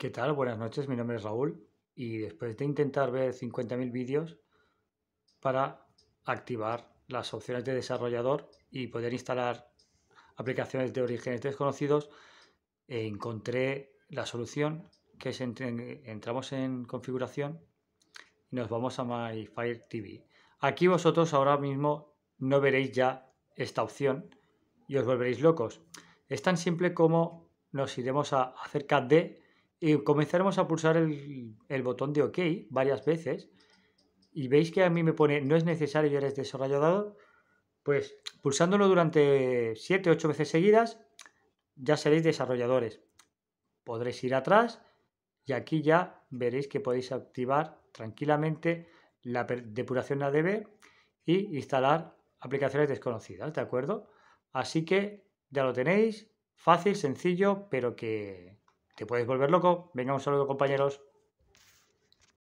¿Qué tal? Buenas noches, mi nombre es Raúl y después de intentar ver 50.000 vídeos para activar las opciones de desarrollador y poder instalar aplicaciones de orígenes desconocidos, encontré la solución que es entramos en configuración y nos vamos a My Fire TV. Aquí vosotros ahora mismo no veréis ya esta opción y os volveréis locos. Es tan simple como nos iremos a acerca de y comenzaremos a pulsar el, botón de OK varias veces y veis que a mí me pone no es necesario, eres desarrollador, pues pulsándolo durante 7, 8 veces seguidas ya seréis desarrolladores. Podréis ir atrás y aquí ya veréis que podéis activar tranquilamente la depuración ADB y instalar aplicaciones desconocidas, ¿de acuerdo? Así que ya lo tenéis, fácil, sencillo, pero que que puedes volver loco. Venga, un saludo, compañeros.